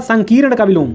संकीर्ण का विलोम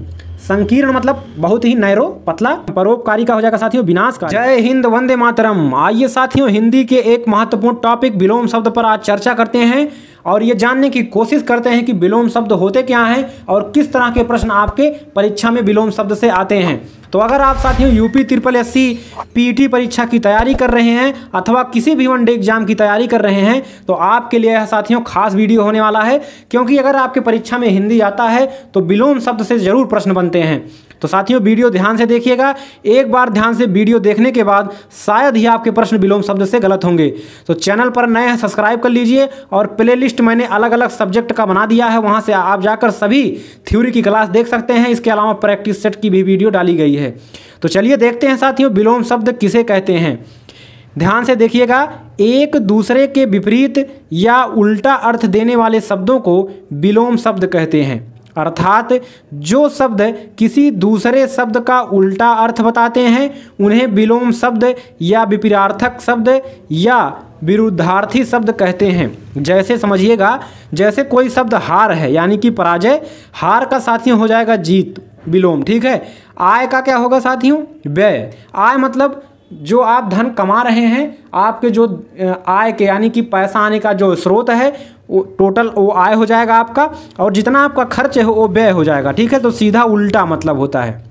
संकीर्ण मतलब बहुत ही नैरो पतला परोपकारी का हो जाएगा साथियों विनाश का जय हिंद वंदे मातरम आइए साथियों हिंदी के एक महत्वपूर्ण टॉपिक विलोम शब्द पर आज चर्चा करते हैं और ये जानने की कोशिश करते हैं कि विलोम शब्द होते क्या हैं और किस तरह के प्रश्न आपके परीक्षा में विलोम शब्द से आते हैं तो अगर आप साथियों यूपी त्रिपल एस सी परीक्षा की तैयारी कर रहे हैं अथवा किसी भी वनडे एग्जाम की तैयारी कर रहे हैं तो आपके लिए यह साथियों खास वीडियो होने वाला है क्योंकि अगर आपके परीक्षा में हिंदी आता है तो विलोम शब्द से ज़रूर प्रश्न बनते हैं तो साथियों वीडियो ध्यान से देखिएगा एक बार ध्यान से वीडियो देखने के बाद शायद ही आपके प्रश्न विलोम शब्द से गलत होंगे तो चैनल पर नए हैं सब्सक्राइब कर लीजिए और प्ले मैंने अलग अलग सब्जेक्ट का बना दिया है वहाँ से आप जाकर सभी थ्योरी की क्लास देख सकते हैं इसके अलावा प्रैक्टिस सेट की भी वीडियो डाली गई है तो चलिए देखते हैं साथियों विलोम शब्द किसे कहते हैं ध्यान से देखिएगा एक दूसरे के विपरीत या उल्टा अर्थ देने वाले शब्दों को विलोम शब्द कहते हैं अर्थात जो शब्द किसी दूसरे शब्द का उल्टा अर्थ बताते हैं उन्हें विलोम शब्द या विपरार्थक शब्द या विरुद्धार्थी शब्द कहते हैं जैसे समझिएगा जैसे कोई शब्द हार है यानी कि पराजय हार का साथी हो जाएगा जीत विलोम ठीक है आय का क्या होगा साथियों व्यय आय मतलब जो आप धन कमा रहे हैं आपके जो आय के यानी कि पैसा आने का जो स्रोत है वो टोटल वो आय हो जाएगा आपका और जितना आपका खर्च है वो व्यय हो जाएगा ठीक है तो सीधा उल्टा मतलब होता है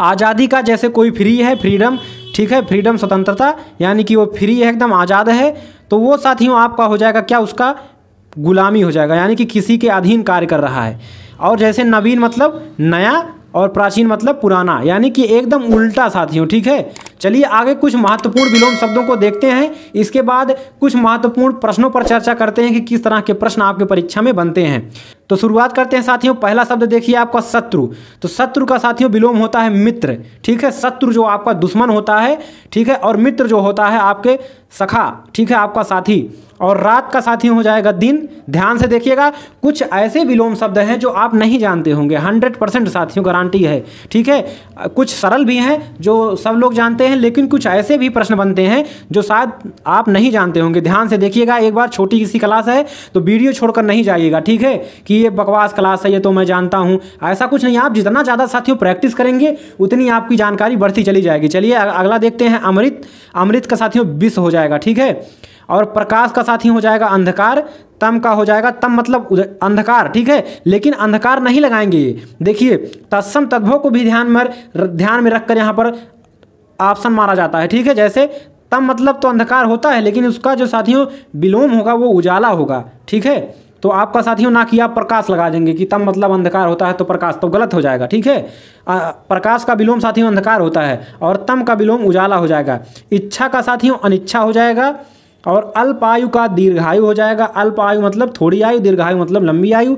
आज़ादी का जैसे कोई फ्री है फ्रीडम ठीक है फ्रीडम स्वतंत्रता यानी कि वो फ्री है एकदम आज़ाद है तो वो साथियों आपका हो जाएगा क्या उसका गुलामी हो जाएगा यानी कि किसी के अधीन कार्य कर रहा है और जैसे नवीन मतलब नया और प्राचीन मतलब पुराना यानी कि एकदम उल्टा साथियों ठीक है चलिए आगे कुछ महत्वपूर्ण विलोम शब्दों को देखते हैं इसके बाद कुछ महत्वपूर्ण प्रश्नों पर चर्चा करते हैं कि किस तरह के प्रश्न आपके परीक्षा में बनते हैं तो शुरुआत करते हैं साथियों पहला शब्द देखिए आपका शत्रु तो शत्रु का साथियों विलोम होता है मित्र ठीक है शत्रु जो आपका दुश्मन होता है ठीक है और मित्र जो होता है आपके सखा ठीक है आपका साथी और रात का साथी हो जाएगा दिन ध्यान से देखिएगा कुछ ऐसे विलोम शब्द हैं जो आप नहीं जानते होंगे हंड्रेड परसेंट साथियों गारंटी है ठीक है कुछ सरल भी हैं जो सब लोग जानते हैं लेकिन कुछ ऐसे भी प्रश्न बनते हैं जो शायद आप नहीं जानते होंगे ध्यान से देखिएगा एक बार छोटी सी क्लास है तो वीडियो छोड़कर नहीं जाइएगा ठीक है कि ये बकवास क्लास है ये तो मैं जानता हूँ ऐसा कुछ नहीं आप जितना ज़्यादा साथियों प्रैक्टिस करेंगे उतनी आपकी जानकारी बढ़ती चली जाएगी चलिए अगला देखते हैं अमृत अमृत का साथियों विष हो जाएगा ठीक है और प्रकाश का साथी हो जाएगा अंधकार तम का हो जाएगा तम मतलब अंधकार ठीक है लेकिन अंधकार नहीं लगाएंगे देखिए तत्सम तद्भव को भी ध्यान में ध्यान में रखकर यहाँ पर ऑप्शन माना जाता है ठीक है जैसे तम मतलब तो अंधकार होता है लेकिन उसका जो साथियों विलोम होगा वो उजाला होगा ठीक है तो आपका साथियों ना कि आप प्रकाश लगा देंगे कि तम मतलब अंधकार होता है तो प्रकाश तो गलत हो जाएगा ठीक है प्रकाश का विलोम साथियों अंधकार होता है और तम का विलोम उजाला हो जाएगा इच्छा का साथियों अनिच्छा हो जाएगा और अल्प आयु का दीर्घायु हो जाएगा अल्प आयु मतलब थोड़ी आयु दीर्घायु मतलब लंबी आयु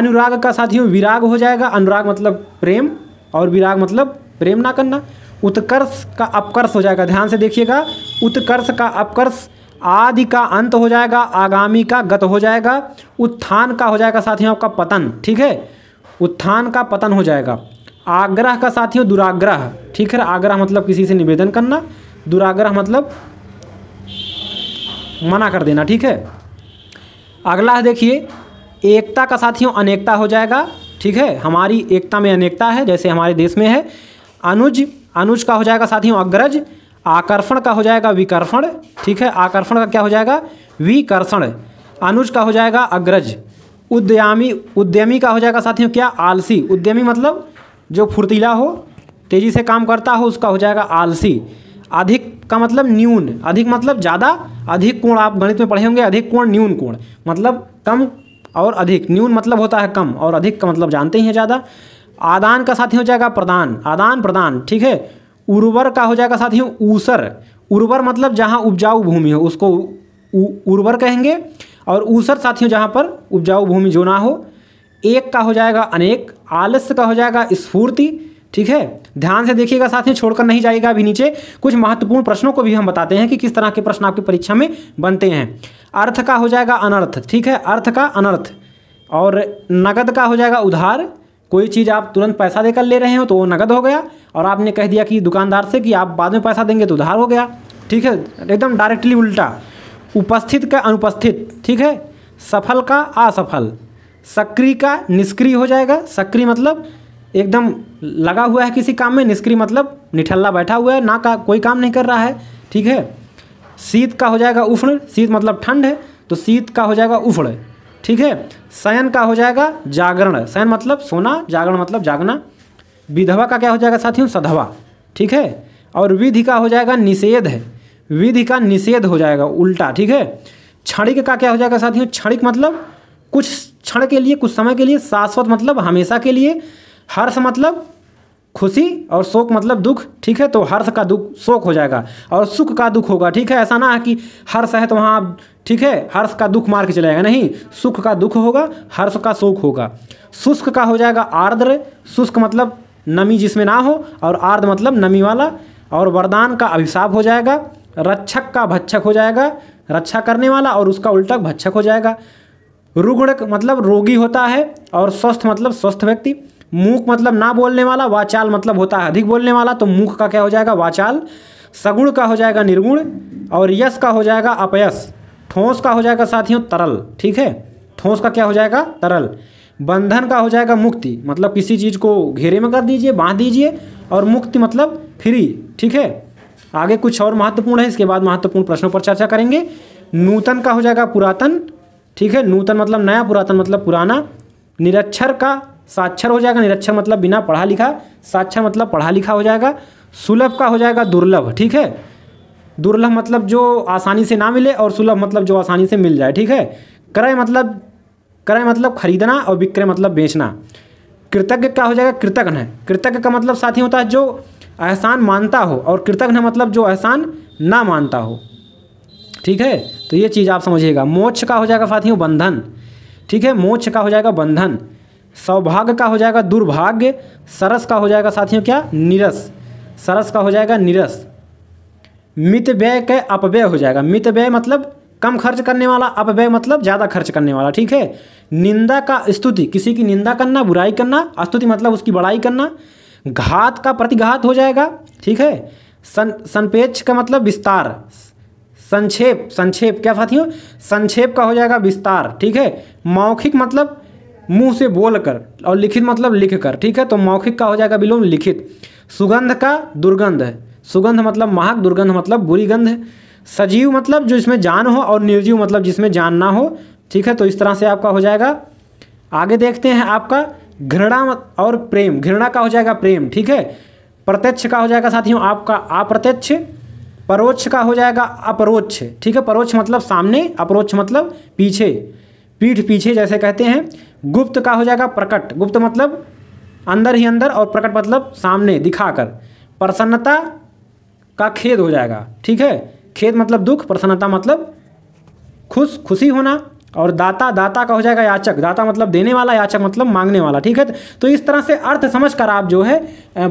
अनुराग का साथियों विराग हो जाएगा अनुराग मतलब प्रेम और विराग मतलब प्रेम ना करना उत्कर्ष का अपकर्ष हो जाएगा ध्यान से देखिएगा उत्कर्ष का अपकर्ष आदि का अंत हो जाएगा आगामी का गत हो जाएगा उत्थान का हो जाएगा साथियों आपका पतन ठीक है उत्थान का पतन हो जाएगा आग्रह का साथियों दुराग्रह ठीक है आग्रह मतलब किसी से निवेदन करना दुराग्रह मतलब मना कर देना ठीक है अगला देखिए एकता का साथियों अनेकता हो जाएगा ठीक है हमारी एकता में अनेकता है जैसे हमारे देश में है अनुज अनुज का हो जाएगा साथियों अग्रज आकर्षण का हो जाएगा विकर्षण ठीक है आकर्षण का क्या हो जाएगा विकर्षण अनुज का हो जाएगा अग्रज उद्यमी उद्यमी का हो जाएगा साथियों क्या आलसी उद्यमी मतलब जो फुर्तीला हो तेज़ी से काम करता हो उसका हो जाएगा आलसी अधिक का मतलब न्यून अधिक मतलब ज़्यादा अधिक कोण आप गणित में पढ़े होंगे अधिक कोण न्यून कोण मतलब कम और अधिक न्यून मतलब होता है कम और अधिक का मतलब जानते ही हैं ज़्यादा आदान का साथी हो जाएगा प्रदान आदान प्रदान ठीक है उर्वर का हो जाएगा साथियों ऊसर उर्वर मतलब जहाँ उपजाऊ भूमि हो उसको उर्वर कहेंगे और ऊसर साथियों जहाँ पर उपजाऊ भूमि जो ना हो एक का हो जाएगा अनेक आलस्य का हो जाएगा स्फूर्ति ठीक है ध्यान से देखिएगा साथियों छोड़कर नहीं जाएगा अभी नीचे कुछ महत्वपूर्ण प्रश्नों को भी हम बताते हैं कि किस तरह के प्रश्न आपकी परीक्षा में बनते हैं अर्थ का हो जाएगा अनर्थ ठीक है अर्थ का अनर्थ और नगद का हो जाएगा उधार कोई चीज़ आप तुरंत पैसा देकर ले रहे हो तो वो नकद हो गया और आपने कह दिया कि दुकानदार से कि आप बाद में पैसा देंगे तो उधार हो गया ठीक है एकदम डायरेक्टली उल्टा उपस्थित का अनुपस्थित ठीक है सफल का असफल सक्रिय का निष्क्रिय हो जाएगा सक्रिय मतलब एकदम लगा हुआ है किसी काम में निष्क्रिय मतलब निठल्ला बैठा हुआ है ना का कोई काम नहीं कर रहा है ठीक है शीत का हो जाएगा उफड़ शीत मतलब ठंड है तो शीत का हो जाएगा उफड़ ठीक है शयन का हो जाएगा जागरण शयन मतलब सोना जागरण मतलब जागना विधवा का क्या हो जाएगा साथियों सधवा ठीक है और विधि का हो जाएगा निषेध है विधि का निषेध हो जाएगा उल्टा ठीक है क्षणिक का क्या हो जाएगा साथियों क्षणिक मतलब कुछ क्षण के लिए कुछ समय के लिए शाश्वत मतलब हमेशा के लिए हर्ष मतलब खुशी और शोक मतलब दुख ठीक है तो हर्ष का दुख शोक हो जाएगा और सुख का दुख होगा ठीक है ऐसा ना है कि हर्ष है तो वहाँ आप ठीक है हर्ष का दुख मार के चलेगा नहीं सुख का दुख होगा हर्ष का शोक होगा शुष्क का हो जाएगा आर्द्र शुष्क मतलब नमी जिसमें ना हो और आर्द्र मतलब नमी वाला और वरदान का अभिशाप हो जाएगा रक्षक का भक्षक हो जाएगा रक्षा करने वाला और उसका उल्टा भक्षक हो जाएगा रुग्ण मतलब रोगी होता है और स्वस्थ मतलब स्वस्थ व्यक्ति मूक मतलब ना बोलने वाला वाचाल मतलब होता है अधिक बोलने वाला तो मूक का क्या हो जाएगा वाचाल सगुण का हो जाएगा निर्गुण और यश का हो जाएगा अपयस ठोस का हो जाएगा साथियों तरल ठीक है ठोस का क्या हो जाएगा तरल बंधन का हो जाएगा मुक्ति मतलब किसी चीज़ को घेरे में कर दीजिए बांध दीजिए और मुक्ति मतलब फ्री ठीक है आगे कुछ और महत्वपूर्ण है इसके बाद महत्वपूर्ण प्रश्नों पर चर्चा करेंगे नूतन का हो जाएगा पुरातन ठीक है नूतन मतलब नया पुरातन मतलब पुराना निरक्षर का साक्षर हो जाएगा निरक्षर मतलब बिना पढ़ा लिखा साक्षर मतलब पढ़ा लिखा हो जाएगा सुलभ का हो जाएगा दुर्लभ ठीक है दुर्लभ मतलब जो आसानी से ना मिले और सुलभ मतलब जो आसानी से मिल जाए ठीक है क्रय मतलब क्रय मतलब खरीदना और विक्रय मतलब बेचना कृतज्ञ का हो जाएगा कृतज्ञ है कृतज्ञ का मतलब साथ ही होता है जो एहसान मानता हो और कृतज्ञ मतलब जो एहसान ना मानता हो ठीक है तो ये चीज़ आप समझिएगा मोक्ष का हो जाएगा साथियों बंधन ठीक है मोक्ष का हो जाएगा बंधन सौभाग्य का हो जाएगा दुर्भाग्य सरस का हो जाएगा साथियों क्या निरस सरस का हो जाएगा निरस मित व्यय के अपव्यय हो जाएगा मित व्यय मतलब कम खर्च करने वाला अपव्यय मतलब ज़्यादा खर्च करने वाला ठीक है निंदा का स्तुति किसी की निंदा करना बुराई करना स्तुति मतलब उसकी बड़ाई करना घात का प्रतिघात हो जाएगा ठीक है सन संपेक्ष का मतलब विस्तार संक्षेप संक्षेप क्या साथियों संक्षेप का हो जाएगा विस्तार ठीक है मौखिक मतलब मुंह से बोलकर और लिखित मतलब लिखकर ठीक है तो मौखिक का हो जाएगा विलोम लिखित सुगंध का दुर्गंध है सुगंध मतलब महक दुर्गंध मतलब बुरी गंध है सजीव मतलब जो इसमें जान हो और निर्जीव मतलब जिसमें जान ना हो ठीक है तो इस तरह से आपका हो जाएगा आगे देखते हैं आपका घृणा और प्रेम घृणा का हो जाएगा प्रेम ठीक है प्रत्यक्ष का हो जाएगा साथियों आपका अप्रत्यक्ष परोक्ष का हो जाएगा अपरोक्ष ठीक है परोक्ष मतलब सामने अपरोक्ष मतलब पीछे पीठ पीछे जैसे कहते हैं गुप्त का हो जाएगा प्रकट गुप्त मतलब अंदर ही अंदर और प्रकट मतलब सामने दिखाकर प्रसन्नता का खेद हो जाएगा ठीक है खेद मतलब दुख प्रसन्नता मतलब खुश खुशी होना और दाता दाता का हो जाएगा याचक दाता मतलब देने वाला याचक मतलब मांगने वाला ठीक है तो इस तरह से अर्थ समझ कर आप जो है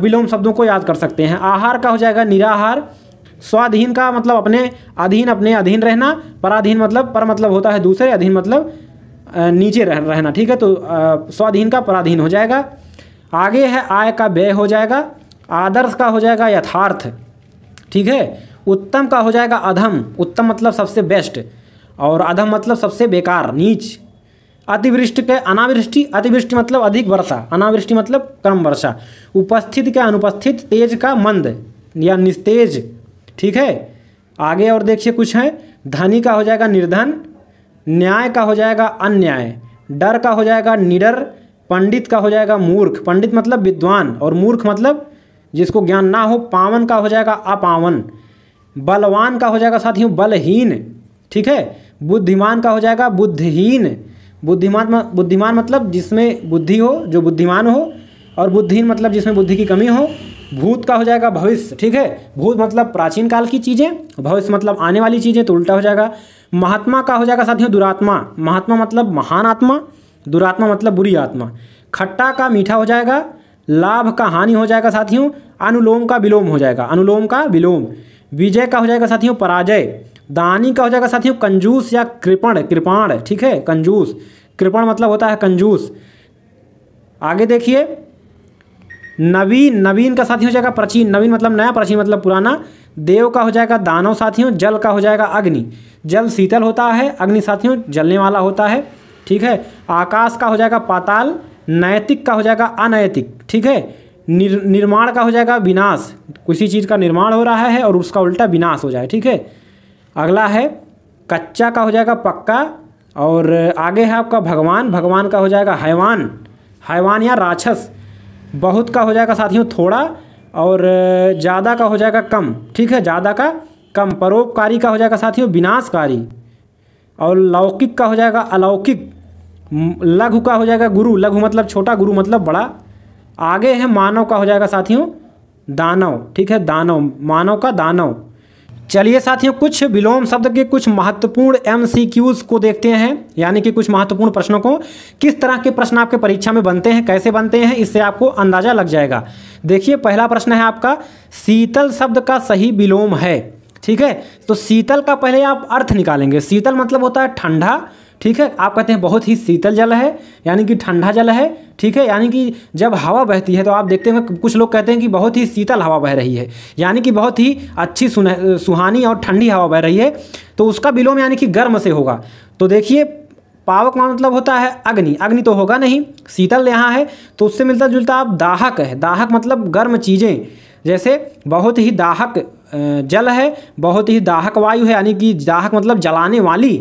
विलोम शब्दों को याद कर सकते हैं आहार का हो जाएगा निराहार स्वाधीन का मतलब अपने अधीन अपने अधीन रहना पराधीन मतलब पर मतलब होता है दूसरे अधीन मतलब नीचे रह, रहना ठीक है तो स्वाधीन का पराधीन हो जाएगा आगे है आय का व्यय हो जाएगा आदर्श का हो जाएगा यथार्थ ठीक है उत्तम का हो जाएगा अधम उत्तम मतलब सबसे बेस्ट और अधम मतलब सबसे बेकार नीच अतिवृष्टि के अनावृष्टि अतिवृष्टि मतलब अधिक वर्षा अनावृष्टि मतलब कम वर्षा उपस्थित के अनुपस्थित तेज का मंद या निस्तेज ठीक है आगे और देखिए कुछ है धनी का हो जाएगा निर्धन न्याय का हो जाएगा अन्याय डर का हो जाएगा निडर पंडित का हो जाएगा मूर्ख पंडित मतलब विद्वान और मूर्ख मतलब जिसको ज्ञान ना हो पावन का हो जाएगा अपावन बलवान का हो जाएगा साथियों बलहीन ठीक है बुद्धिमान का हो जाएगा बुद्धिहीन बुद्धिमान बुद्धिमान मतलब जिसमें बुद्धि हो जो बुद्धिमान हो और बुद्धिहीन मतलब जिसमें बुद्धि की कमी हो भूत का हो जाएगा भविष्य ठीक है भूत मतलब प्राचीन काल की चीज़ें भविष्य मतलब आने वाली चीज़ें तो उल्टा हो जाएगा महात्मा का हो जाएगा साथियों दुरात्मा महात्मा मतलब महान आत्मा दुरात्मा मतलब बुरी आत्मा खट्टा का मीठा हो जाएगा लाभ का हानि हो जाएगा साथियों अनुलोम का विलोम हो जाएगा अनुलोम का विलोम विजय का हो जाएगा साथियों पराजय दानी का हो जाएगा साथियों कंजूस या कृपण कृपाण ठीक है कंजूस कृपण मतलब होता है कंजूस आगे देखिए नवीन नवीन का साथी हो जाएगा प्राचीन नवीन मतलब नया प्राचीन मतलब पुराना देव का हो जाएगा दानव साथियों जल का हो जाएगा अग्नि जल शीतल होता है अग्नि साथियों जलने वाला होता है ठीक है आकाश का हो जाएगा पाताल नैतिक का हो जाएगा अनैतिक ठीक है निर, निर्माण का हो जाएगा विनाश किसी चीज़ का निर्माण हो रहा है और उसका उल्टा विनाश हो जाए ठीक है अगला है कच्चा का हो जाएगा पक्का और आगे है आपका भगवान भगवान का हो जाएगा हैवान हैवान या राक्षस बहुत का हो जाएगा साथियों थोड़ा और ज़्यादा का हो जाएगा कम ठीक है ज़्यादा का कम परोपकारी का हो जाएगा साथियों विनाशकारी और लौकिक का हो जाएगा अलौकिक लघु का हो जाएगा गुरु लघु मतलब छोटा गुरु मतलब बड़ा आगे है मानव का हो जाएगा साथियों दानव ठीक है दानव मानव का दानव चलिए साथियों कुछ विलोम शब्द के कुछ महत्वपूर्ण एमसीक्यूज को देखते हैं यानी कि कुछ महत्वपूर्ण प्रश्नों को किस तरह के प्रश्न आपके परीक्षा में बनते हैं कैसे बनते हैं इससे आपको अंदाजा लग जाएगा देखिए पहला प्रश्न है आपका शीतल शब्द का सही विलोम है ठीक है तो शीतल का पहले आप अर्थ निकालेंगे शीतल मतलब होता है ठंडा ठीक है आप कहते हैं बहुत ही शीतल जल है यानी कि ठंडा जल है ठीक है यानी कि जब हवा बहती है तो आप देखते हैं कुछ लोग कहते हैं कि बहुत ही शीतल हवा बह रही है यानी कि बहुत ही अच्छी सुहानी और ठंडी हवा बह रही है तो उसका विलोम यानी कि गर्म से होगा तो देखिए पावक का मतलब होता है अग्नि अग्नि तो होगा नहीं शीतल यहाँ है तो उससे मिलता जुलता आप दाहक है दाहक मतलब गर्म चीज़ें जैसे बहुत ही दाहक जल है बहुत ही दाहक वायु है यानी कि दाहक मतलब जलाने वाली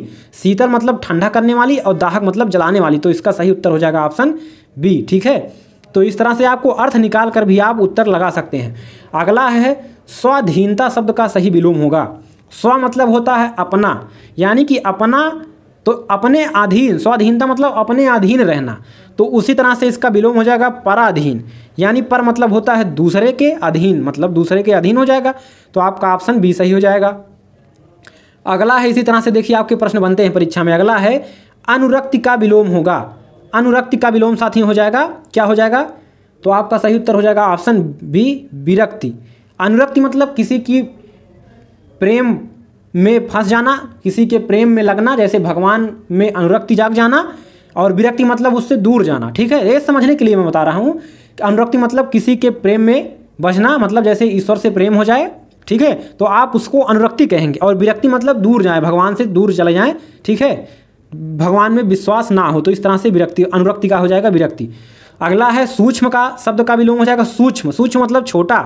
शीतल मतलब ठंडा करने वाली और दाहक मतलब जलाने वाली तो इसका सही उत्तर हो जाएगा ऑप्शन बी ठीक है तो इस तरह से आपको अर्थ निकाल कर भी आप उत्तर लगा सकते हैं अगला है स्वाधीनता शब्द का सही विलोम होगा स्व मतलब होता है अपना यानी कि अपना तो अपने अधीन स्वाधीनता मतलब अपने अधीन रहना तो उसी तरह से इसका विलोम हो जाएगा पराधीन यानी पर मतलब होता है दूसरे के अधीन मतलब दूसरे के अधीन हो जाएगा तो आपका ऑप्शन बी सही हो जाएगा अगला है इसी तरह से देखिए आपके प्रश्न बनते हैं परीक्षा में अगला है अनुरक्ति का विलोम होगा अनुरक्ति का विलोम साथ ही हो जाएगा क्या हो जाएगा तो आपका सही उत्तर हो जाएगा ऑप्शन बी विरक्ति अनुरक्ति मतलब किसी की प्रेम में फंस जाना किसी के प्रेम में लगना जैसे भगवान में अनुरक्ति जाग जाना और विरक्ति मतलब उससे दूर जाना ठीक है ये समझने के लिए मैं बता रहा हूँ अनुरक्ति मतलब किसी के प्रेम में बजना मतलब जैसे ईश्वर से प्रेम हो जाए ठीक है तो आप उसको अनुरक्ति कहेंगे और विरक्ति मतलब दूर जाए भगवान से दूर चले जाएँ ठीक है भगवान में विश्वास ना हो तो इस तरह से विरक्ति अनुरक्ति का हो जाएगा विरक्ति अगला है सूक्ष्म का शब्द का भी लोग हो जाएगा सूक्ष्म सूक्ष्म मतलब छोटा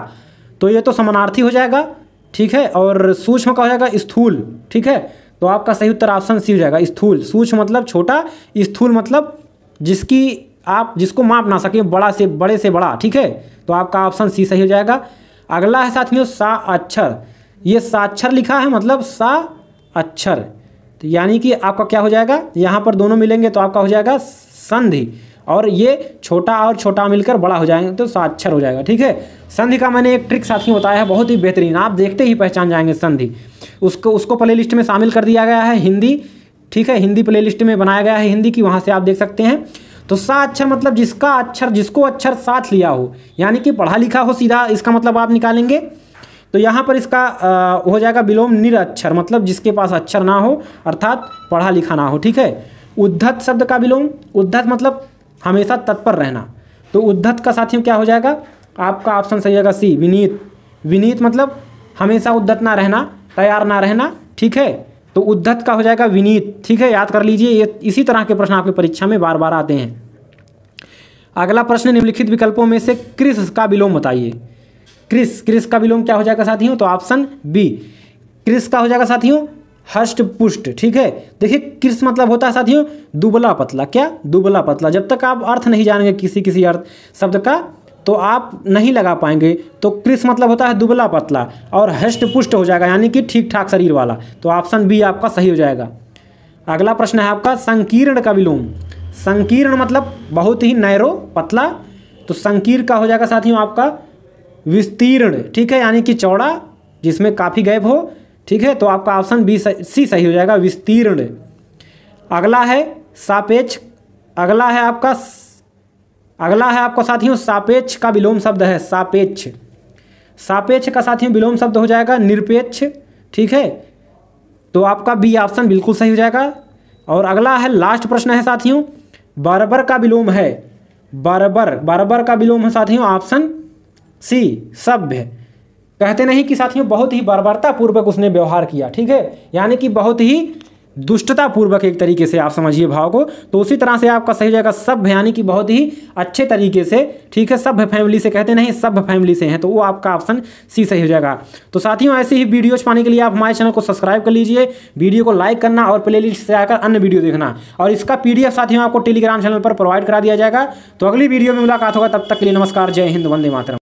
तो ये तो समानार्थी हो जाएगा ठीक है और सूक्ष्म का हो जाएगा स्थूल ठीक है तो आपका सही उत्तर ऑप्शन सी हो जाएगा स्थूल सूक्ष्म मतलब छोटा स्थूल मतलब जिसकी आप जिसको माप ना सकें बड़ा से बड़े से बड़ा ठीक है तो आपका ऑप्शन सी सही हो जाएगा अगला है साथियों सा अक्षर ये साक्षर लिखा है मतलब सा अक्षर तो यानी कि आपका क्या हो जाएगा यहाँ पर दोनों मिलेंगे तो आपका हो जाएगा संधि और ये छोटा और छोटा मिलकर बड़ा हो जाएंगे तो साक्षर हो जाएगा ठीक है संधि का मैंने एक ट्रिक साथ ही बताया है बहुत ही बेहतरीन आप देखते ही पहचान जाएंगे संधि उसको उसको प्ले लिस्ट में शामिल कर दिया गया है हिंदी ठीक है हिंदी प्ले लिस्ट में बनाया गया है हिंदी की वहाँ से आप देख सकते हैं तो सा अक्षर मतलब जिसका अक्षर जिसको अक्षर साथ लिया हो यानी कि पढ़ा लिखा हो सीधा इसका मतलब आप निकालेंगे तो यहाँ पर इसका आ, हो जाएगा विलोम निरअक्षर मतलब जिसके पास अक्षर ना हो अर्थात पढ़ा लिखा ना हो ठीक है उद्धत शब्द का विलोम उद्धत मतलब हमेशा तत्पर रहना तो उद्धत का साथियों क्या हो जाएगा आपका ऑप्शन सही होगा सी विनीत विनीत मतलब हमेशा उद्धत ना रहना तैयार ना रहना ठीक है तो उद्धत का हो जाएगा विनीत ठीक है याद कर लीजिए ये इसी तरह के प्रश्न आपकी परीक्षा में बार बार आते हैं अगला प्रश्न निम्नलिखित विकल्पों में से क्रिस का विलोम बताइए क्रिस क्रिस का विलोम क्या हो जाएगा साथियों तो ऑप्शन बी क्रिस का हो जाएगा साथियों हष्ट पुष्ट ठीक है देखिए कृष मतलब होता है साथियों दुबला पतला क्या दुबला पतला जब तक आप अर्थ नहीं जानेंगे किसी किसी अर्थ शब्द का तो आप नहीं लगा पाएंगे तो कृष मतलब होता है दुबला पतला और हष्ट पुष्ट हो जाएगा यानी कि ठीक ठाक शरीर वाला तो ऑप्शन बी आपका सही हो जाएगा अगला प्रश्न है आपका संकीर्ण का विलोम संकीर्ण मतलब बहुत ही नैरो पतला तो संकीर्ण का हो जाएगा साथियों आपका विस्तीर्ण ठीक है यानी कि चौड़ा जिसमें काफ़ी गैप हो ठीक है तो आपका ऑप्शन बी सी सही हो जाएगा विस्तीर्ण अगला है सापेक्ष अगला है आपका अगला है आपका साथियों सापेक्ष का विलोम शब्द है सापेक्ष सापेक्ष का साथियों विलोम शब्द हो जाएगा निरपेक्ष ठीक है तो आपका बी ऑप्शन बिल्कुल सही हो जाएगा और अगला है लास्ट प्रश्न है साथियों बराबर का विलोम है बराबर बराबर का विलोम है साथियों ऑप्शन सी सभ्य कहते नहीं कि साथियों बहुत ही बर्बरतापूर्वक उसने व्यवहार किया ठीक है यानी कि बहुत ही दुष्टतापूर्वक एक तरीके से आप समझिए भाव को तो उसी तरह से आपका सही जाएगा सभ्य यानी कि बहुत ही अच्छे तरीके से ठीक है सभ्य फैमिली से कहते नहीं सभ्य फैमिली से हैं तो वो आपका ऑप्शन सी सही हो जाएगा तो साथियों ऐसे ही वीडियोज पाने के लिए आप हमारे चैनल को सब्सक्राइब कर लीजिए वीडियो को लाइक करना और प्ले लिस्ट से आकर अन्य वीडियो देखना और इसका पी साथियों आपको टेलीग्राम चैनल पर प्रोवाइड करा दिया जाएगा तो अगली वीडियो में मुलाकात होगा तब तक के लिए नमस्कार जय हिंद वंदे मातरम